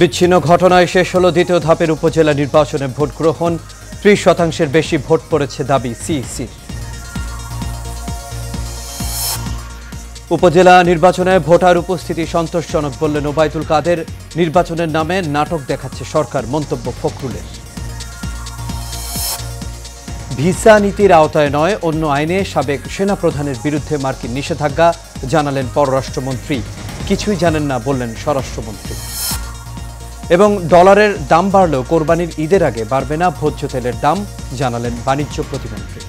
বিচ্ছিন্ন ঘটনায় শেষ হল দ্বিতীয় ধাপের উপজেলা নির্বাচনে ভোট গ্রহণ ত্রিশ শতাংশের বেশি ভোট পড়েছে দাবি সিইসি উপজেলা নির্বাচনে ভোটার উপস্থিতি সন্তোষজনক বললেন ওবায়দুল কাদের নির্বাচনের নামে নাটক দেখাচ্ছে সরকার মন্তব্য ফখরুলের ভিসা নীতির আওতায় নয় অন্য আইনে সাবেক সেনাপ্রধানের বিরুদ্ধে মার্কিন নিষেধাজ্ঞা জানালেন পররাষ্ট্রমন্ত্রী কিছুই জানেন না বললেন স্বরাষ্ট্রমন্ত্রী এবং ডলারের দাম বাড়লেও কোরবানির ঈদের আগে বাড়বে না ভোজ্য তেলের দাম জানালেন বাণিজ্য প্রতিমন্ত্রী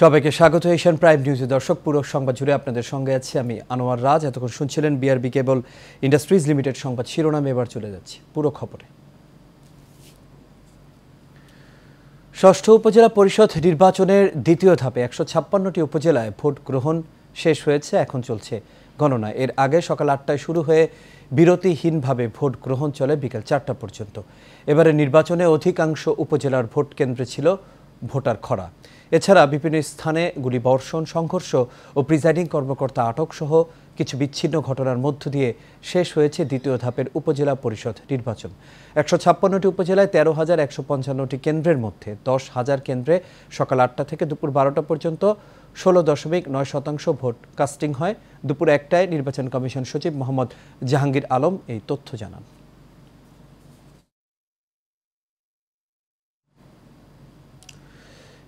সবাইকে স্বাগত এশিয়ান প্রাইম নিউজে দর্শক পুরো সংবাদ জুড়ে আপনাদের সঙ্গে আছি আমি আনোয়ার রাজ এতক্ষণ শুনছিলেন বিআরবি কেবল ইন্ডাস্ট্রিজ লিমিটেড সংবাদ শিরোনামে এবার চলে যাচ্ছি পুরো খবরে ষষ্ঠ উপজেলা পরিষদ নির্বাচনের দ্বিতীয় ধাপে একশো ছাপ্পান্নটি উপজেলায় ভোট গ্রহণ শেষ হয়েছে এখন চলছে গণনা এর আগে সকাল আটটায় শুরু হয়ে বিরতিহীনভাবে ভোট গ্রহণ চলে বিকেল চারটা পর্যন্ত এবারে নির্বাচনে অধিকাংশ উপজেলার ভোট কেন্দ্রে ছিল ভোটার খরা এছাড়া বিভিন্ন স্থানে গুলি বর্ষণ সংঘর্ষ ও প্রিজাইডিং কর্মকর্তা আটক সহ কিছু বিচ্ছিন্ন ঘটনার মধ্য দিয়ে শেষ হয়েছে দ্বিতীয় ধাপের উপজেলা পরিষদ নির্বাচন একশো ছাপ্পান্নটি উপজেলায় তেরো হাজার একশো পঞ্চান্নটি কেন্দ্রের মধ্যে দশ হাজার কেন্দ্রে সকাল আটটা থেকে দুপুর বারোটা পর্যন্ত ষোলো দশমিক নয় শতাংশ ভোট কাস্টিং হয় দুপুর একটায় নির্বাচন কমিশন সচিব মোহাম্মদ জাহাঙ্গীর আলম এই তথ্য জানান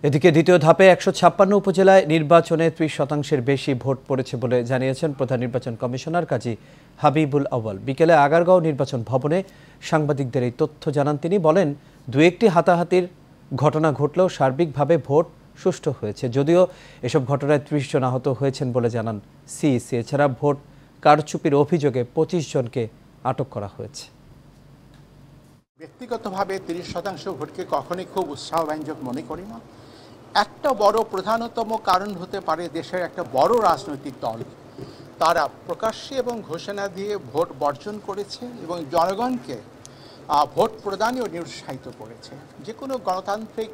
এদিকে দ্বিতীয় ধাপে একশো ছাপ্পান্ন উপজেলায় নির্বাচনে ত্রিশ শতাংশের বেশি ভোট পড়েছে বলে জানিয়েছেন প্রধান নির্বাচন কমিশনার কাজী হাবিবুল আউ্বাল বিকেলে আগারগাঁও নির্বাচন ভবনে সাংবাদিকদের এই তথ্য জানান তিনি বলেন দু একটি হাতাহাতির ঘটনা ঘটলেও সার্বিকভাবে ভোট সুষ্ঠু হয়েছে যদিও এসব ঘটনায় ত্রিশ জন আহত হয়েছেন বলে জানান সিইসি এছাড়া ভোট কারচুপির অভিযোগে পঁচিশ জনকে আটক করা হয়েছে ব্যক্তিগতভাবে তিরিশ শতাংশ ভোটকে কখনই খুব উৎসাহব্যঞ্জক মনে করি না একটা বড় প্রধানতম কারণ হতে পারে দেশের একটা বড় রাজনৈতিক দল তারা প্রকাশ্যে এবং ঘোষণা দিয়ে ভোট বর্জন করেছে এবং জনগণকে ভোট প্রদানেও নিরুৎসাহিত করেছে যে কোনো গণতান্ত্রিক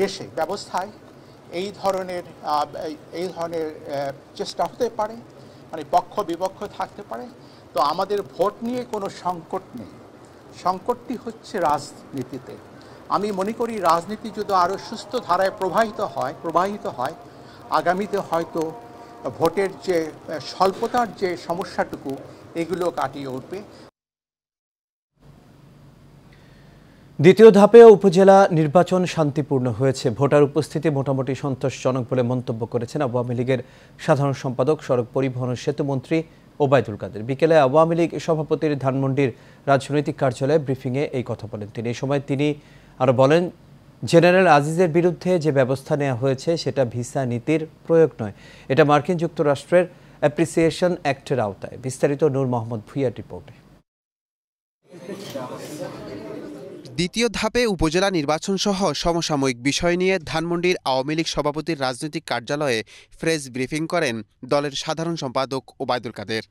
দেশে ব্যবস্থায় এই ধরনের এই ধরনের চেষ্টা হতে পারে মানে পক্ষ বিপক্ষ থাকতে পারে তো আমাদের ভোট নিয়ে কোনো সংকট নেই সংকটটি হচ্ছে রাজনীতিতে আমি মনে করি রাজনীতি যদি আরও সুস্থ ধারায় প্রবাহিত হয় প্রবাহিত হয় আগামীতে হয়তো ভোটের যে স্বল্পতার যে সমস্যাটুকু এগুলো কাটিয়ে উঠবে দ্বিতীয় ধাপে উপজেলা নির্বাচন শান্তিপূর্ণ হয়েছে ভোটার উপস্থিতি মোটামুটি সন্তোষজনক বলে মন্তব্য করেছেন আওয়ামী লীগের সাধারণ সম্পাদক সড়ক পরিবহন ও সেতুমন্ত্রী ওবায়দুল কাদের বিকেলে আওয়ামী লীগ সভাপতির ধানমন্ডির রাজনৈতিক কার্যালয়ে ব্রিফিংয়ে এই কথা বলেন তিনি এ সময় তিনি আর বলেন জেনারেল আজিজের বিরুদ্ধে যে ব্যবস্থা নেওয়া হয়েছে সেটা ভিসা নীতির প্রয়োগ নয় এটা মার্কিন যুক্তরাষ্ট্রের অ্যাপ্রিসিয়েশন অ্যাক্টের আওতায় বিস্তারিত নূর মোহাম্মদ ভুইয়ার রিপোর্টে দ্বিতীয় ধাপে উপজেলা নির্বাচন সহ সমসাময়িক বিষয় নিয়ে ধানমন্ডির আওয়ামী লীগ সভাপতির রাজনৈতিক কার্যালয়ে ফ্রেজ ব্রিফিং করেন দলের সাধারণ সম্পাদক ওবায়দুল কাদের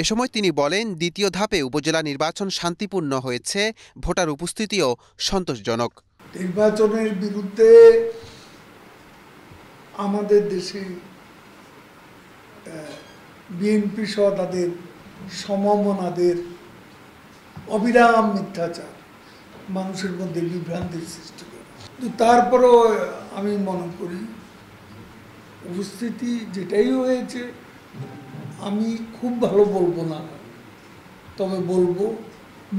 এ সময় তিনি বলেন দ্বিতীয় ধাপে উপজেলা নির্বাচন শান্তিপূর্ণ হয়েছে ভোটার উপস্থিতিও সন্তোষজনক নির্বাচনের বিরুদ্ধে আমাদের দেশে বিএনপি সহ তাদের সমমনাদের অবিরাম মিথ্যাচার মানুষের মধ্যে বিভ্রান্তির সৃষ্টি করে কিন্তু তারপরেও আমি মনে করি উপস্থিতি যেটাই হয়েছে আমি খুব ভালো বলবো না তবে বলবো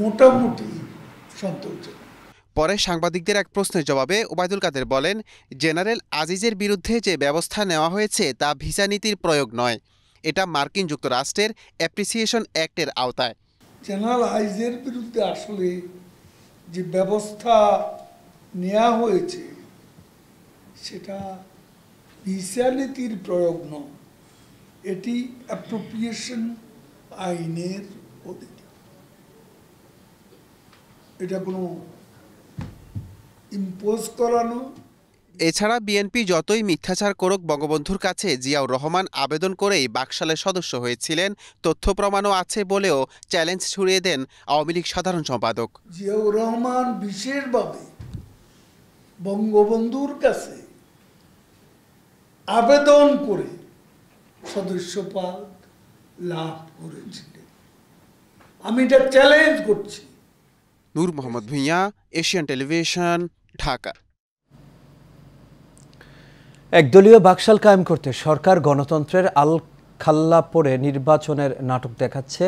মোটামুটি সন্তোষজনক পরে সাংবাদিকদের এক প্রশ্নের জবাবে ওবায়দুল কাদের বলেন জেনারেল আজিজের বিরুদ্ধে যে ব্যবস্থা নেওয়া হয়েছে তা ভিসা নীতির প্রয়োগ নয় এটা মার্কিন যুক্তরাষ্ট্রের অ্যাপ্রিসিয়েশন অ্যাক্টের আওতায় জেনারেল আইজের বিরুদ্ধে আসলে যে ব্যবস্থা নেওয়া হয়েছে সেটা ভিসা নীতির প্রয়োগ নয় এটি অ্যাপ্রোপ্রিয়েশন আইনের অধীন এটা কোনো ইম্পোজ করানো এছাড়া বিএনপি যতই মিথ্যাচার করুক বঙ্গবন্ধুর কাছে জিয়াউর রহমান আবেদন করেই বাকশালের সদস্য হয়েছিলেন তথ্য প্রমাণও আছে বলেও চ্যালেঞ্জ ছুড়িয়ে দেন আওয়ামী লীগ সাধারণ সম্পাদক জিয়াউর রহমান বিশেষভাবে বঙ্গবন্ধুর কাছে আবেদন করে সদস্যপদ লাভ করেছিলেন আমি এটা চ্যালেঞ্জ করছি নূর মোহাম্মদ ভুইয়া এশিয়ান টেলিভিশন ঢাকা একদলীয় বাকশাল কায়েম করতে সরকার গণতন্ত্রের আল খাল্লা পরে নির্বাচনের নাটক দেখাচ্ছে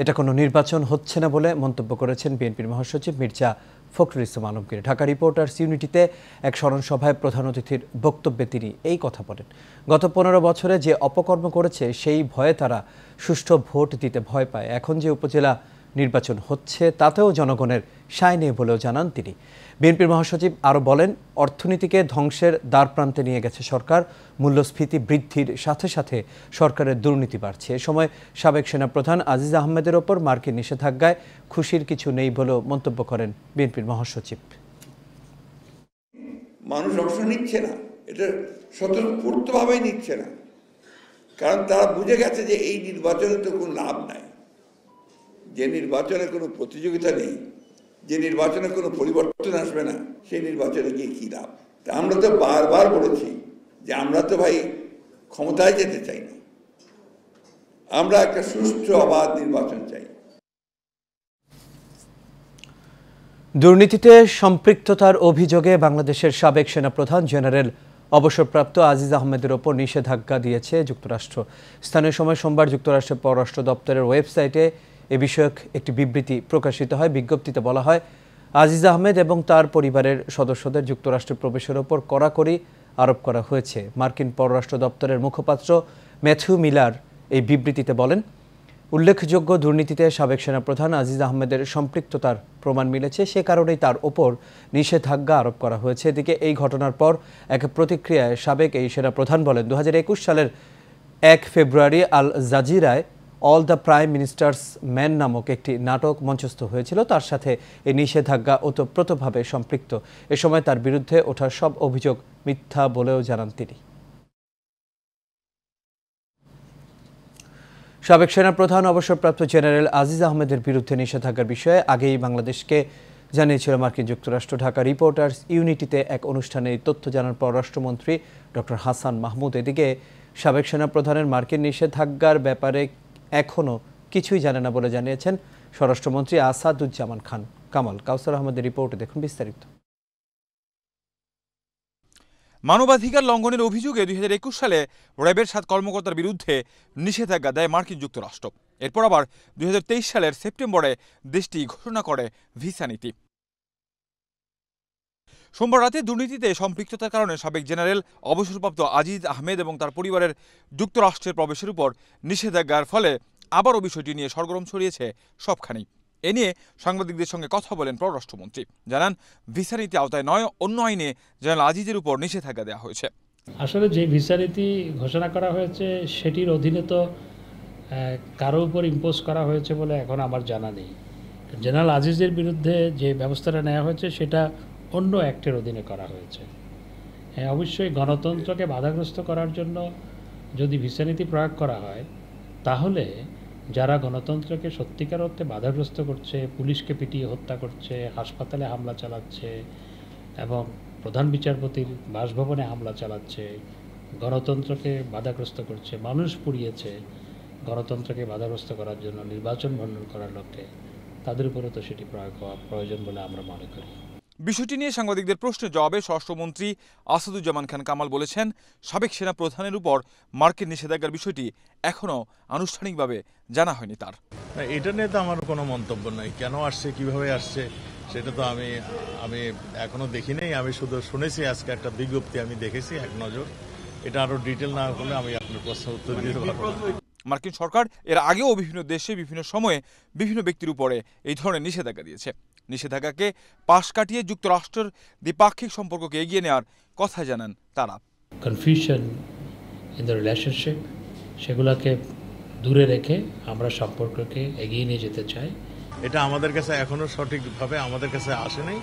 এটা কোনো নির্বাচন হচ্ছে না বলে মন্তব্য করেছেন বিএনপির মহাসচিব মির্জা ফখরুল ইসলাম আলমগীর ঢাকা রিপোর্টার্স ইউনিটিতে এক স্মরণ সভায় প্রধান অতিথির বক্তব্যে তিনি এই কথা বলেন গত পনেরো বছরে যে অপকর্ম করেছে সেই ভয়ে তারা সুষ্ঠু ভোট দিতে ভয় পায় এখন যে উপজেলা নির্বাচন হচ্ছে তাতেও জনগণের সায় নেই বলেও জানান তিনি বিএনপির মহাসচিব আরও বলেন অর্থনীতিকে ধ্বংসের দ্বারপ্রান্তে নিয়ে গেছে সরকার মূল্যস্ফীতি বৃদ্ধির সাথে সাথে সরকারের দুর্নীতি বাড়ছে এ সময় সাবেক সেনাপ্রধান আজিজ আহমেদের ওপর মার্কিন নিষেধাজ্ঞায় খুশির কিছু নেই বলেও মন্তব্য করেন বিএনপির মহাসচিব মানুষ অংশ নিচ্ছে না এটা স্বতঃস্ফূর্তভাবেই নিচ্ছে না কারণ তারা বুঝে গেছে যে এই নির্বাচনে তো কোনো লাভ নাই যে নির্বাচনে কোনো প্রতিযোগিতা নেই যে নির্বাচনে কোনো পরিবর্তন আসবে না সেই নির্বাচনে গিয়ে কী লাভ তা আমরা তো বারবার বলেছি যে আমরা তো ভাই ক্ষমতায় যেতে চাই না আমরা একটা সুষ্ঠু অবাধ নির্বাচন চাই দুর্নীতিতে সম্পৃক্ততার অভিযোগে বাংলাদেশের সাবেক সেনাপ্রধান জেনারেল অবসরপ্রাপ্ত আজিজ আহমেদের ওপর নিষেধাজ্ঞা দিয়েছে যুক্তরাষ্ট্র স্থানীয় সময় সোমবার যুক্তরাষ্ট্রের পররাষ্ট্র দপ্তরের ওয়েবসাইটে এ বিষয়ক একটি বিবৃতি প্রকাশিত হয় বিজ্ঞপ্তিতে বলা হয় আজিজ আহমেদ এবং তার পরিবারের সদস্যদের যুক্তরাষ্ট্রে প্রবেশের ওপর কড়াকড়ি আরোপ করা হয়েছে মার্কিন পররাষ্ট্র দপ্তরের মুখপাত্র ম্যাথু মিলার এই বিবৃতিতে বলেন উল্লেখযোগ্য দুর্নীতিতে সাবেক সেনাপ্রধান আজিজ আহমেদের সম্পৃক্ততার প্রমাণ মিলেছে সে কারণেই তার ওপর নিষেধাজ্ঞা আরোপ করা হয়েছে এদিকে এই ঘটনার পর এক প্রতিক্রিয়ায় সাবেক এই সেনাপ্রধান বলেন দু সালের এক ফেব্রুয়ারি আল জাজিরায় all the prime minister's man নামক একটি নাটক মঞ্চস্থ হয়েছিল তার সাথে এই নিষেধাজ্ঞা ওতপ্রোতভাবে সম্পৃক্ত এ সময় তার বিরুদ্ধে ওঠা সব অভিযোগ মিথ্যা বলেও জানান তিনি সাবেক সেনাপ্রধান অবসরপ্রাপ্ত জেনারেল আজিজ আহমেদের বিরুদ্ধে নিষেধাজ্ঞার বিষয়ে আগেই বাংলাদেশকে জানিয়েছিল মার্কিন যুক্তরাষ্ট্র ঢাকা রিপোর্টার্স ইউনিটিতে এক অনুষ্ঠানে এই তথ্য জানার পররাষ্ট্রমন্ত্রী ডক্টর হাসান মাহমুদ এদিকে সাবেক সেনাপ্রধানের মার্কিন নিষেধাজ্ঞার ব্যাপারে এখনও কিছুই জানে না বলে জানিয়েছেন স্বরাষ্ট্রমন্ত্রী আসাদুজ্জামান খান কামাল কাউসার আহমদের রিপোর্টে দেখুন বিস্তারিত মানবাধিকার লঙ্ঘনের অভিযোগে দুই সালে র্যাবের সাত কর্মকর্তার বিরুদ্ধে নিষেধাজ্ঞা দেয় মার্কিন যুক্তরাষ্ট্র এরপর আবার দুই সালের সেপ্টেম্বরে দেশটি ঘোষণা করে ভিসা নীতি সোমবার রাতে দুর্নীতিতে সম্পৃক্ততার কারণে সাবেক জেনারেল অবসরপ্রাপ্ত আজিজ আহমেদ এবং তার পরিবারের যুক্তরাষ্ট্রের প্রবেশের উপর নিষেধাজ্ঞার ফলে আবারও বিষয়টি নিয়ে সরগরম ছড়িয়েছে সবখানি এ নিয়ে সাংবাদিকদের সঙ্গে কথা বলেন পররাষ্ট্রমন্ত্রী জানান ভিসা নীতি আওতায় নয় অন্য আইনে জেনারেল আজিজের উপর নিষেধাজ্ঞা দেওয়া হয়েছে আসলে যে ভিসা নীতি ঘোষণা করা হয়েছে সেটির অধীনে তো কারো উপর ইম্পোজ করা হয়েছে বলে এখন আমার জানা নেই জেনারেল আজিজের বিরুদ্ধে যে ব্যবস্থাটা নেওয়া হয়েছে সেটা অন্য অ্যাক্টের অধীনে করা হয়েছে হ্যাঁ অবশ্যই গণতন্ত্রকে বাধাগ্রস্ত করার জন্য যদি ভিসানীতি প্রয়োগ করা হয় তাহলে যারা গণতন্ত্রকে সত্যিকার অর্থে বাধাগ্রস্ত করছে পুলিশকে পিটিয়ে হত্যা করছে হাসপাতালে হামলা চালাচ্ছে এবং প্রধান বিচারপতির বাসভবনে হামলা চালাচ্ছে গণতন্ত্রকে বাধাগ্রস্ত করছে মানুষ পুড়িয়েছে গণতন্ত্রকে বাধাগ্রস্ত করার জন্য নির্বাচন ভণ্ডন করার লক্ষ্যে তাদের উপরে তো সেটি প্রয়োগ হওয়া প্রয়োজন বলে আমরা মনে করি বিষয়টি নিয়ে সাংবাদিকদের প্রশ্নের জবাবে স্বরাষ্ট্রমন্ত্রী আসাদুজ্জামান খান কামাল বলেছেন সাবেক সেনা প্রধানের উপর মার্কিন নিষেধাজ্ঞার বিষয়টি এখনও আনুষ্ঠানিকভাবে জানা হয়নি তার এটা নিয়ে তো আমার কোনো মন্তব্য নাই কেন আসছে কিভাবে আসছে সেটা তো আমি আমি এখনো দেখি নাই আমি শুধু শুনেছি আজকে একটা বিজ্ঞপ্তি আমি দেখেছি এক নজর এটা আরো ডিটেল না হলে আমি আপনার প্রশ্ন উত্তর দিতে পারবো মার্কিন সরকার এর আগেও বিভিন্ন দেশে বিভিন্ন সময়ে বিভিন্ন ব্যক্তির উপরে এই ধরনের নিষেধাজ্ঞা দিয়েছে নিষেধাজ্ঞাকে পাশ কাটিয়ে যুক্তরাষ্ট্রের দ্বিপাক্ষিক সম্পর্ককে এগিয়ে নেওয়ার কথা জানান তারা কনফিউশন ইন দ্য রিলেশনশিপ সেগুলোকে দূরে রেখে আমরা সম্পর্ককে এগিয়ে নিয়ে যেতে চাই এটা আমাদের কাছে এখনও সঠিকভাবে আমাদের কাছে আসেনি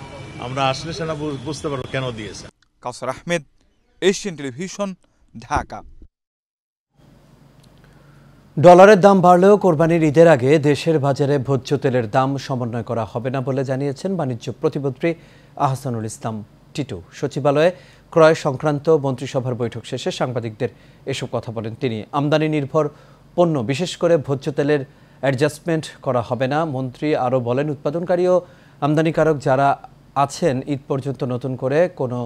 আমরা আসলে সেটা বুঝতে পারবো কেন দিয়েছে কাউসার আহমেদ এশিয়ান টেলিভিশন ঢাকা ডলারের দাম বাড়লেও কোরবানির ঈদের আগে দেশের বাজারে ভোজ্য তেলের দাম সমন্বয় করা হবে না বলে জানিয়েছেন বাণিজ্য প্রতিমন্ত্রী আহসানুল ইসলাম টিটু সচিবালয়ে ক্রয় সংক্রান্ত মন্ত্রিসভার বৈঠক শেষে সাংবাদিকদের এসব কথা বলেন তিনি আমদানি নির্ভর পণ্য বিশেষ করে ভোজ্য তেলের অ্যাডজাস্টমেন্ট করা হবে না মন্ত্রী আরও বলেন উৎপাদনকারী ও আমদানিকারক যারা আছেন ঈদ পর্যন্ত নতুন করে কোনো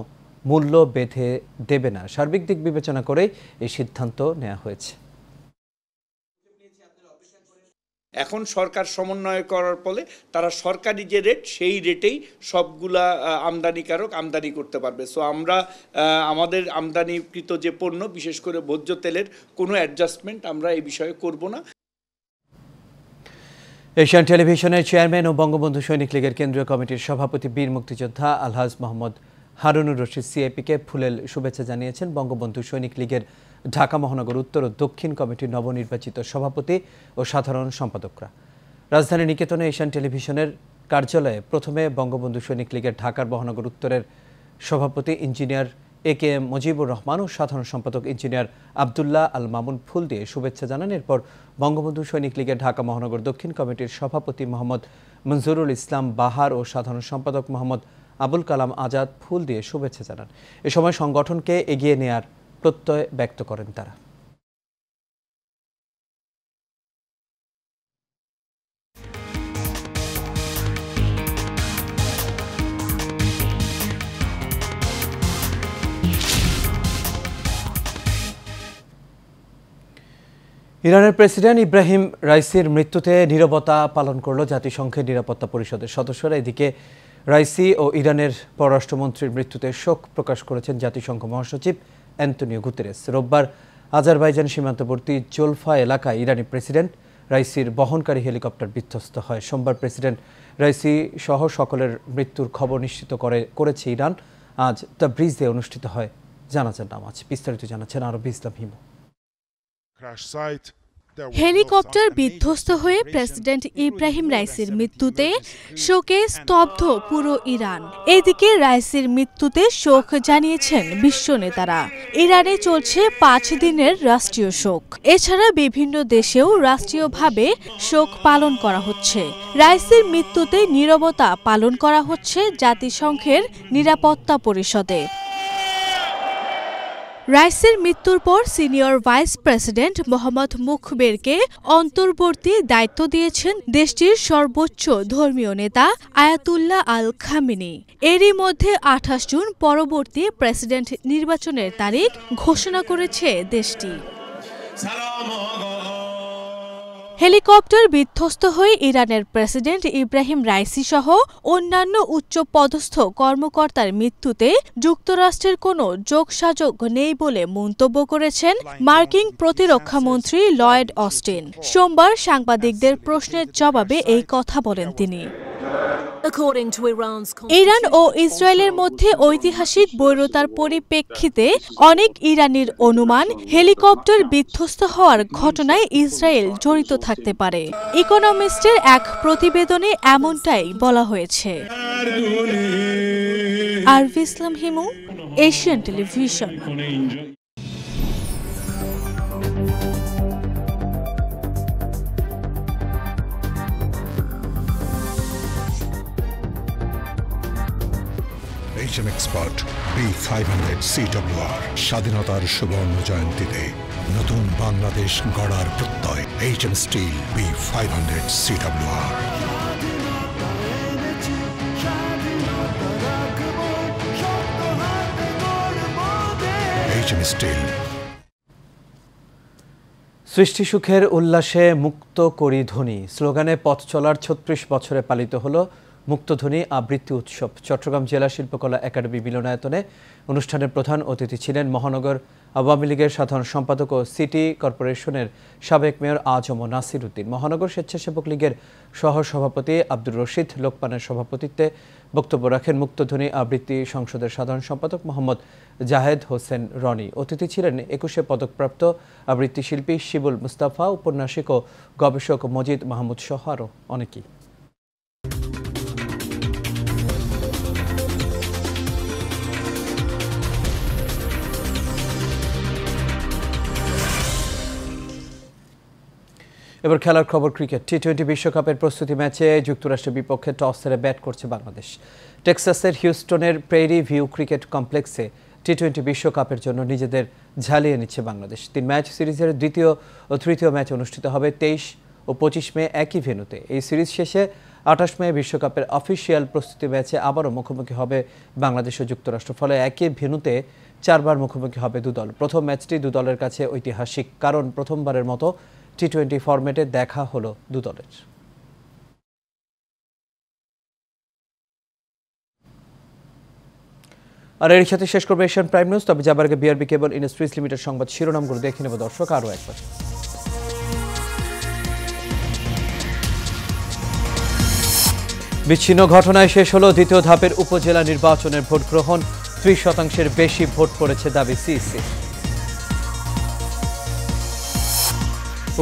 মূল্য বেঁধে দেবে না সার্বিক দিক বিবেচনা করেই এই সিদ্ধান্ত নেওয়া হয়েছে এখন সরকার সমন্বয় করার ফলে তারা সরকারি যে রেট সেই রেটেই সবগুলা আমদানিকারক আমদানি করতে পারবে সো আমরা আমাদের আমদানিকৃত যে পণ্য বিশেষ করে ভোজ্য তেলের কোনো অ্যাডজাস্টমেন্ট আমরা এই বিষয়ে করব না এশিয়ান টেলিভিশনের চেয়ারম্যান ও বঙ্গবন্ধু সৈনিক লীগের কেন্দ্রীয় কমিটির সভাপতি বীর মুক্তিযোদ্ধা আলহাজ মোহাম্মদ হারুনুর রশিদ সিএপিকে ফুলেল শুভেচ্ছা জানিয়েছেন বঙ্গবন্ধু সৈনিক লীগের ঢাকা মহানগর উত্তর ও দক্ষিণ কমিটির নবনির্বাচিত সভাপতি ও সাধারণ সম্পাদকরা রাজধানী নিকেতনে এশিয়ান টেলিভিশনের কার্যালয়ে প্রথমে বঙ্গবন্ধু সৈনিক লীগের ঢাকার মহানগর উত্তরের সভাপতি engineer A K M Mujibur Rahman ও সাধারণ সম্পাদক ইঞ্জিনিয়ার আবদুল্লাহ আল মামুন ফুল দিয়ে শুভেচ্ছা জানান এরপর বঙ্গবন্ধু সৈনিক লীগের ঢাকা মহানগর দক্ষিণ কমিটির সভাপতি মোহাম্মদ মঞ্জুরুল ইসলাম বাহার ও সাধারণ সম্পাদক মোহাম্মদ আবুল কালাম আজাদ ফুল দিয়ে শুভেচ্ছা জানান এ সময় সংগঠনকে এগিয়ে নেয়ার প্রত্যয় ব্যক্ত করেন তারা ইরানের প্রেসিডেন্ট ইব্রাহিম রাইসির মৃত্যুতে নিরবতা পালন করল জাতিসংঘের নিরাপত্তা পরিষদের সদস্যরা এদিকে রাইসি ও ইরানের পররাষ্ট্রমন্ত্রীর মৃত্যুতে শোক প্রকাশ করেছেন জাতিসংঘ মহাসচিব অ্যান্টনিও গুতেরেস রোববার আজারবাইজান সীমান্তবর্তী জোলফা এলাকায় ইরানি প্রেসিডেন্ট রাইসির বহনকারী হেলিকপ্টার বিধ্বস্ত হয় সোমবার প্রেসিডেন্ট রাইসি সহ সকলের মৃত্যুর খবর নিশ্চিত করে করেছে ইরান আজ দ্য ব্রিজে অনুষ্ঠিত হয় জানাজার নামাজ বিস্তারিত জানাচ্ছেন আরবি ইসলাম হিমু হেলিকপ্টার বিধ্বস্ত হয়ে প্রেসিডেন্ট ইব্রাহিম রাইসির মৃত্যুতে শোকে স্তব্ধ পুরো ইরান এদিকে রাইসির মৃত্যুতে শোক জানিয়েছেন বিশ্ব নেতারা ইরানে চলছে পাঁচ দিনের রাষ্ট্রীয় শোক এছাড়া বিভিন্ন দেশেও রাষ্ট্রীয়ভাবে শোক পালন করা হচ্ছে রাইসির মৃত্যুতে নিরবতা পালন করা হচ্ছে জাতিসংঘের নিরাপত্তা পরিষদে রাইসের মৃত্যুর পর সিনিয়র ভাইস প্রেসিডেন্ট মোহাম্মদ মুখবেরকে অন্তর্বর্তী দায়িত্ব দিয়েছেন দেশটির সর্বোচ্চ ধর্মীয় নেতা আয়াতুল্লাহ আল খামিনি এরই মধ্যে আঠাশ জুন পরবর্তী প্রেসিডেন্ট নির্বাচনের তারিখ ঘোষণা করেছে দেশটি হেলিকপ্টার বিধ্বস্ত হয়ে ইরানের প্রেসিডেন্ট ইব্রাহিম রাইসি সহ অন্যান্য উচ্চ পদস্থ কর্মকর্তার মৃত্যুতে যুক্তরাষ্ট্রের কোনো যোগসাযোগ নেই বলে মন্তব্য করেছেন মার্কিন প্রতিরক্ষামন্ত্রী লয়েড অস্টিন সোমবার সাংবাদিকদের প্রশ্নের জবাবে এই কথা বলেন তিনি ইরান ও ইসরায়েলের মধ্যে ঐতিহাসিক বৈরতার পরিপ্রেক্ষিতে অনেক ইরানির অনুমান হেলিকপ্টার বিধ্বস্ত হওয়ার ঘটনায় ইসরায়েল জড়িত থাকতে পারে ইকোনমিস্টের এক প্রতিবেদনে এমনটাই বলা হয়েছে Arvi Islam Himu Asian Television system expert B five hundred CWR স্বাধীনতার সুবর্ণ জয়ন্তীতে নতুন বাংলাদেশ গড়ার প্রত্যয় H M steel B five hundred CWR H সৃষ্টি সুখের উল্লাসে মুক্ত করি ধনী স্লোগানে পথ চলার ছত্রিশ বছরে পালিত হলো মুক্তধ্বনি আবৃত্তি উৎসব চট্টগ্রাম জেলা শিল্পকলা একাডেমি মিলনায়তনে অনুষ্ঠানের প্রধান অতিথি ছিলেন মহানগর আওয়ামী লীগের সাধারণ সম্পাদক ও সিটি কর্পোরেশনের সাবেক মেয়র আজম নাসির উদ্দিন মহানগর স্বেচ্ছাসেবক লীগের সহসভাপতি আব্দুর রশিদ লোকপানের সভাপতিত্বে বক্তব্য রাখেন মুক্তধ্বনি আবৃত্তি সংসদের সাধারণ সম্পাদক মোহাম্মদ জাহেদ হোসেন রনি অতিথি ছিলেন একুশে পদকপ্রাপ্ত আবৃত্তি শিল্পী শিবুল মুস্তাফা উপন্যাসিক ও গবেষক মজিদ মাহমুদ সহ আরও অনেকেই এবার খেলার খবর ক্রিকেট টি টোয়েন্টি বিশ্বকাপের প্রস্তুতি ম্যাচে যুক্তরাষ্ট্রের বিপক্ষে টস হেরে ব্যাট করছে বাংলাদেশ টেক্সাসের হিউস্টনের প্রেরি ভিউ ক্রিকেট কমপ্লেক্সে টি টোয়েন্টি বিশ্বকাপের জন্য নিজেদের ঝালিয়ে নিচ্ছে বাংলাদেশ তিন ম্যাচ সিরিজের দ্বিতীয় ও তৃতীয় ম্যাচ অনুষ্ঠিত হবে তেইশ ও পঁচিশ মে একই ভেন্যুতে এই সিরিজ শেষে আঠাশ মে বিশ্বকাপের অফিসিয়াল প্রস্তুতি ম্যাচে আবারও মুখোমুখি হবে বাংলাদেশ ও যুক্তরাষ্ট্র ফলে একই ভেন্যুতে চারবার মুখোমুখি হবে দুদল প্রথম ম্যাচটি দুদলের কাছে ঐতিহাসিক কারণ প্রথমবারের মতো টি টোয়েন্টি ফরম্যাটে দেখা হলো দুদলের আর এর সাথে শেষ করবে এশিয়ান প্রাইম নিউজ তবে যাবার আগে বিআরবি কেবল ইন্ডাস্ট্রিজ লিমিটেড সংবাদ শিরোনামগুলো দেখে নেব দর্শক আরও একবার বিচ্ছিন্ন ঘটনায় শেষ হলো দ্বিতীয় ধাপের উপজেলা নির্বাচনের ভোট গ্রহণ ত্রিশ শতাংশের বেশি ভোট পড়েছে দাবি সিইসি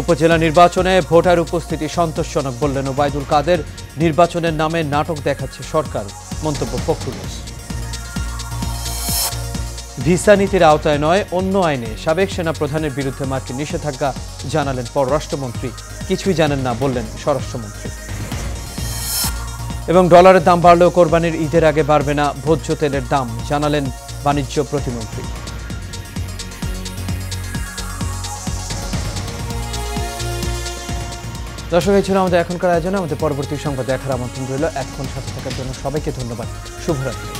উপজেলা নির্বাচনে ভোটার উপস্থিতি সন্তোষজনক বললেন ওবায়দুল কাদের নির্বাচনের নামে নাটক দেখাচ্ছে সরকার মন্তব্য ফখরুল ভিসা নীতির আওতায় নয় অন্য আইনে সাবেক সেনা প্রধানের বিরুদ্ধে মার্কিন নিষেধাজ্ঞা জানালেন পররাষ্ট্রমন্ত্রী কিছুই জানেন না বললেন স্বরাষ্ট্রমন্ত্রী এবং ডলারের দাম বাড়লেও কোরবানির ঈদের আগে বাড়বে না ভোজ্য তেলের দাম জানালেন বাণিজ্য প্রতিমন্ত্রী দর্শক এই ছিল আমাদের এখনকার আয়োজনে আমাদের পরবর্তী সংবাদ দেখার আমন্ত্রণ রইল এখন সাথে থাকার জন্য সবাইকে ধন্যবাদ শুভরাত্রি